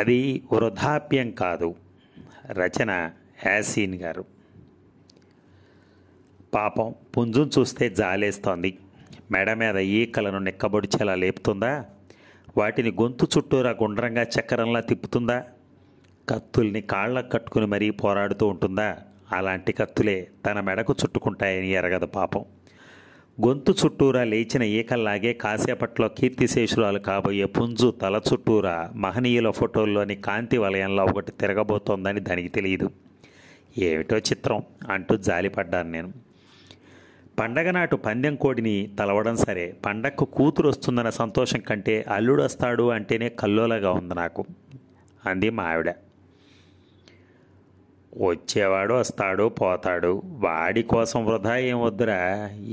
అది వృధాప్యం కాదు రచన హ్యాసీన్ గారు పాపం పుంజును చూస్తే జాలేస్తోంది మెడ మీద ఈకలను నిక్కబొడిచేలా లేపుతుందా వాటిని గొంతు చుట్టూరా గుండ్రంగా చక్రంలా తిప్పుతుందా కత్తుల్ని కాళ్ళకు కట్టుకుని మరీ పోరాడుతూ ఉంటుందా అలాంటి కత్తులే తన మెడకు చుట్టుకుంటాయని ఎరగదు పాపం గొంతు చుట్టూరా లేచిన ఈకల్లాగే కాసేపట్లో కీర్తిశేషురాలు కాబోయే పుంజు తల చుట్టూరా మహనీయుల ఫోటోల్లోని కాంతి వలయంలో ఒకటి తిరగబోతోందని దానికి తెలియదు ఏమిటో చిత్రం అంటూ జాలిపడ్డాను నేను పండగ నాటు పందెం కోడిని తలవడం సరే పండక్కు కూతురు వస్తుందన్న సంతోషం కంటే అల్లుడు వస్తాడు అంటేనే కల్లోలగా ఉంది నాకు అంది మా ఆవిడ వచ్చేవాడు వస్తాడు పోతాడు వాడి కోసం వృధా ఏమొద్దురా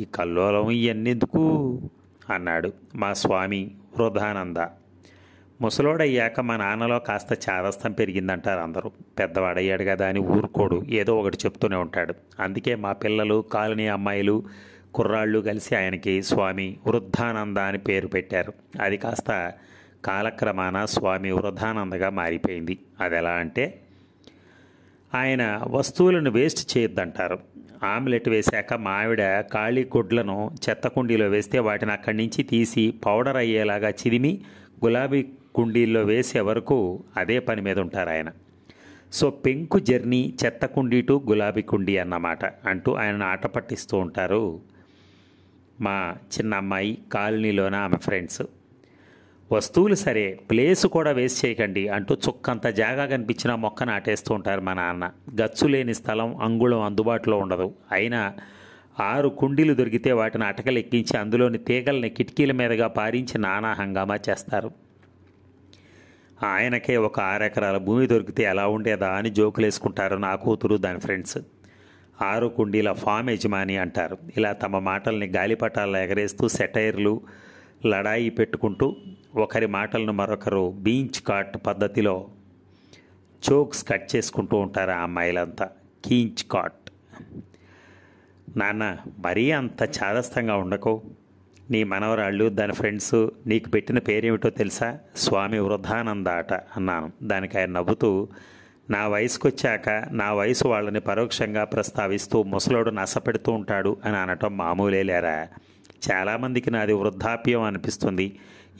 ఈ కల్లోలం ఇవన్నెందుకు అన్నాడు మా స్వామి వృధానంద ముసలోడయ్యాక మా నాన్నలో కాస్త చాదస్తం పెరిగిందంటారు అందరూ పెద్దవాడయ్యాడు కదా అని ఊరుకోడు ఏదో ఒకటి చెప్తూనే ఉంటాడు అందుకే మా పిల్లలు కాలనీ అమ్మాయిలు కుర్రాళ్ళు కలిసి ఆయనకి స్వామి వృద్ధానంద అని పేరు పెట్టారు అది కాస్త కాలక్రమాన స్వామి వృద్ధానందగా మారిపోయింది అది ఎలా అంటే ఆయన వస్తువులను వేస్ట్ చేయొద్దంటారు ఆమ్లెట్ వేశాక మావిడ ఖాళీ గుడ్లను చెత్త కుండీలో వేస్తే వాటిని అక్కడి నుంచి తీసి పౌడర్ అయ్యేలాగా చిదిమి గులాబీ కుండీల్లో వేసే వరకు అదే పని మీద ఉంటారు ఆయన సో పెంకు జర్నీ చెత్త కుండీ టు గులాబీ కుండీ అన్నమాట అంటూ ఆయనను ఆట పట్టిస్తూ ఉంటారు మా చిన్న అమ్మాయి కాలనీలోన ఆమె ఫ్రెండ్స్ వస్తువులు సరే ప్లేస్ కూడా వేస్ట్ చేయకండి అంటూ చుక్కంత జాగా కనిపించిన మొక్క నాటేస్తూ ఉంటారు మా నాన్న గచ్చు లేని స్థలం అంగుళం అందుబాటులో ఉండదు అయినా ఆరు కుండీలు దొరికితే వాటిని అటకలు ఎక్కించి అందులోని తీగల్ని కిటికీల మీదుగా పారించి నానా హంగామా చేస్తారు ఆయనకే ఒక ఆరు ఎకరాల భూమి దొరికితే ఎలా ఉండేదా అని జోకులేసుకుంటారు నా కూతురు దాని ఫ్రెండ్స్ ఆరు కుండీల ఫామ్ యజమాని అంటారు ఇలా తమ మాటల్ని గాలిపటాల్లో ఎగరేస్తూ సెటైర్లు లడాయి పెట్టుకుంటూ ఒకరి మాటలను మరొకరు బీంచ్ కాట్ పద్ధతిలో చోక్స్ కట్ చేసుకుంటూ ఉంటారు ఆ అమ్మాయిలంతా కీంచ్ కాట్ నాన్న మరీ అంత చాదస్తంగా ఉండకు నీ మనవరాళ్ళు దాని ఫ్రెండ్స్ నీకు పెట్టిన పేరేమిటో తెలుసా స్వామి వృధానంద ఆట అన్నాను దానికి ఆయన నవ్వుతూ నా వయసుకొచ్చాక నా వయసు వాళ్ళని పరోక్షంగా ప్రస్తావిస్తూ ముసలోడు నసపెడుతూ ఉంటాడు అని అనటం మామూలే లేరా చాలామందికి నాది వృద్ధాప్యం అనిపిస్తుంది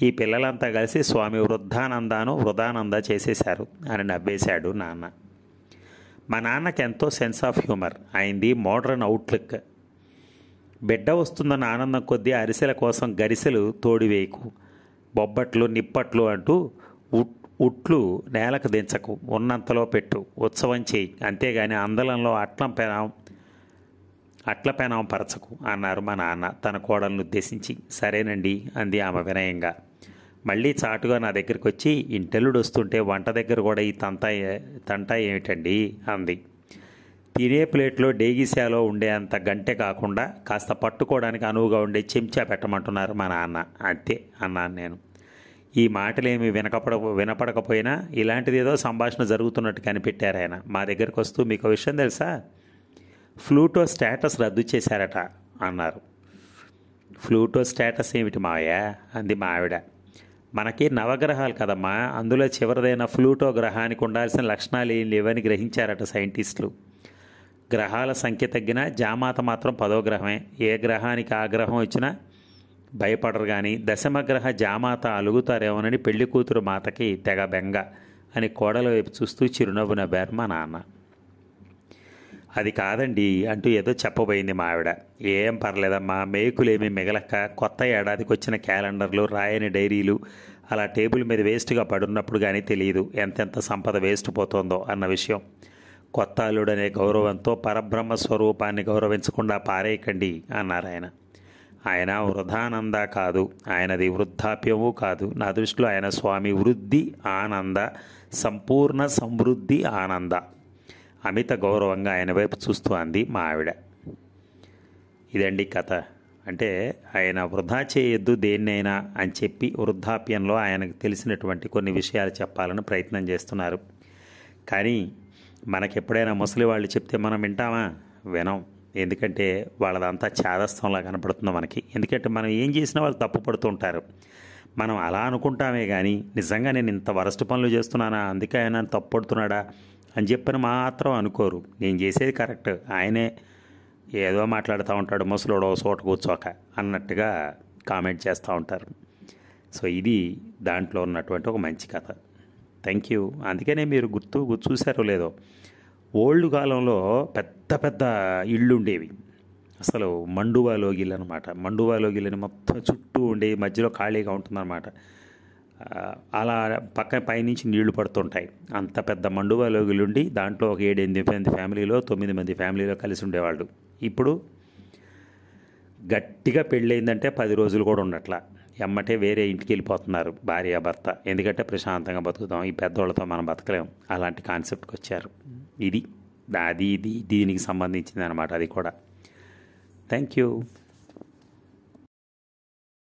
ఈ పిల్లలంతా కలిసి స్వామి వృద్ధానందాను వృధానంద చేసేశారు అని నవ్వేశాడు నాన్న మా నాన్నకి ఎంతో సెన్స్ ఆఫ్ హ్యూమర్ అయింది మోడర్న్ అవుట్లుక్ బిడ్డ వస్తుందన్న ఆనందం కొద్దీ అరిసెల కోసం గరిసెలు తోడివేయకు బొబ్బట్లు నిప్పట్లు అంటూ ఉట్ ఉట్లు నేలకు దించకు ఉన్నంతలో పెట్టు ఉత్సవం చేయి అంతేగాని అందలంలో అట్లం పెనం అట్ల అట్లపైన పరచకు అన్నారు మా నాన్న తన కోడలను ఉద్దేశించి సరేనండి అంది ఆమె వినయంగా మళ్ళీ చాటుగా నా దగ్గరికి వచ్చి ఇంటెల్లుడు వస్తుంటే వంట దగ్గర కూడా ఈ తంత తంట ఏమిటండి అంది తినే ప్లేట్లో డేగిసాలో ఉండే అంత గంటే కాకుండా కాస్త పట్టుకోవడానికి అనువుగా ఉండే చెంచా పెట్టమంటున్నారు మా నాన్న అంతే అన్నాను నేను ఈ మాటలేమి వినకపడ వినపడకపోయినా ఇలాంటిదేదో సంభాషణ జరుగుతున్నట్టు కనిపెట్టారు ఆయన మా దగ్గరకు వస్తూ మీకు విషయం తెలుసా ఫ్లూటో స్టేటస్ రద్దు చేశారట అన్నారు ఫ్లూటో స్టేటస్ ఏమిటి మావయ్య అంది మా ఆవిడ మనకి నవగ్రహాలు కదమ్మా అందులో చివరిదైన ఫ్లూటో గ్రహానికి ఉండాల్సిన లక్షణాలు ఏం లేవని గ్రహించారట సైంటిస్టులు గ్రహాల సంఖ్య తగ్గినా జామాత మాత్రం పదో గ్రహమే ఏ గ్రహానికి ఆ గ్రహం వచ్చినా భయపడరు కానీ దశమగ్రహ జామాత అలుగుతారేమోనని పెళ్లి కూతురు మాతకి తెగ బెంగ అని కోడల వైపు చూస్తూ చిరునవ్వు నవ్వారు మా నాన్న అది కాదండి అంటూ ఏదో చెప్పబోయింది మా ఆవిడ ఏం పర్లేదమ్మా మేకులేమి మిగలక్క కొత్త ఏడాదికి వచ్చిన క్యాలెండర్లు రాయని డైరీలు అలా టేబుల్ మీద వేస్ట్గా పడున్నప్పుడు కానీ తెలియదు ఎంతెంత సంపద వేస్ట్ పోతుందో అన్న విషయం కొత్త అల్లుడనే గౌరవంతో పరబ్రహ్మ స్వరూపాన్ని గౌరవించకుండా పారేయకండి అన్నారు ఆయన ఆయన వృధానంద కాదు ఆయనది వృద్ధాప్యము కాదు నా దృష్టిలో ఆయన స్వామి వృద్ధి ఆనంద సంపూర్ణ సమృద్ధి ఆనంద అమిత గౌరవంగా ఆయన వైపు చూస్తూ అంది మా ఆవిడ ఇదండి కథ అంటే ఆయన వృధా చేయొద్దు దేన్నైనా అని చెప్పి వృద్ధాప్యంలో ఆయనకు తెలిసినటువంటి కొన్ని విషయాలు చెప్పాలని ప్రయత్నం చేస్తున్నారు కానీ ఎప్పుడైనా ముసలి వాళ్ళు చెప్తే మనం వింటామా వినం ఎందుకంటే వాళ్ళదంతా చాదస్తంలా కనపడుతుంది మనకి ఎందుకంటే మనం ఏం చేసినా వాళ్ళు తప్పు ఉంటారు మనం అలా అనుకుంటామే కానీ నిజంగా నేను ఇంత వరస్ట్ పనులు చేస్తున్నానా అందుకే ఆయన తప్పు పడుతున్నాడా అని చెప్పని మాత్రం అనుకోరు నేను చేసేది కరెక్ట్ ఆయనే ఏదో మాట్లాడుతూ ఉంటాడు ముసలోడో సోట కూర్చోక అన్నట్టుగా కామెంట్ చేస్తూ ఉంటారు సో ఇది దాంట్లో ఉన్నటువంటి ఒక మంచి కథ థ్యాంక్ యూ అందుకనే మీరు గుర్తు చూసారో లేదో ఓల్డ్ కాలంలో పెద్ద పెద్ద ఇళ్ళు ఉండేవి అసలు మండువా లోగిళ్ళు అనమాట మండువా మొత్తం చుట్టూ ఉండే మధ్యలో ఖాళీగా ఉంటుందన్నమాట అలా పక్కన పైనుంచి నీళ్లు పడుతుంటాయి అంత పెద్ద మండువాలోగిలుండి దాంట్లో ఒక ఏడెనిమిది మంది ఫ్యామిలీలో తొమ్మిది మంది ఫ్యామిలీలో కలిసి ఉండేవాళ్ళు ఇప్పుడు గట్టిగా పెళ్ళయిందంటే పది రోజులు కూడా ఉండట్ల ఎమ్మటే వేరే ఇంటికి వెళ్ళిపోతున్నారు భార్య భర్త ఎందుకంటే ప్రశాంతంగా బతుకుతాం ఈ పెద్దవాళ్ళతో మనం బతకలేం అలాంటి కాన్సెప్ట్కి వచ్చారు ఇది అది ఇది దీనికి సంబంధించింది అనమాట అది కూడా థ్యాంక్ యూ